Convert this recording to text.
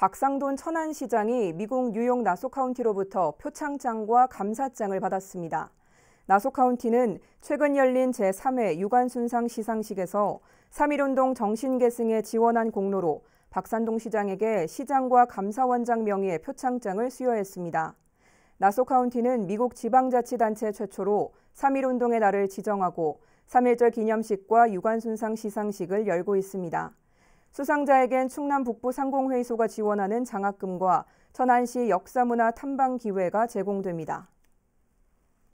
박상돈 천안시장이 미국 뉴욕 나소 카운티로부터 표창장과 감사장을 받았습니다. 나소 카운티는 최근 열린 제3회 유관순상 시상식에서 3.1운동 정신계승에 지원한 공로로 박산동 시장에게 시장과 감사원장 명의의 표창장을 수여했습니다. 나소 카운티는 미국 지방자치단체 최초로 3.1운동의 날을 지정하고 3.1절 기념식과 유관순상 시상식을 열고 있습니다. 수상자에겐 충남 북부 상공회의소가 지원하는 장학금과 천안시 역사문화 탐방 기회가 제공됩니다.